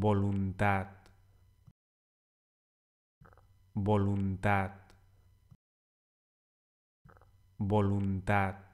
voluntat voluntat voluntat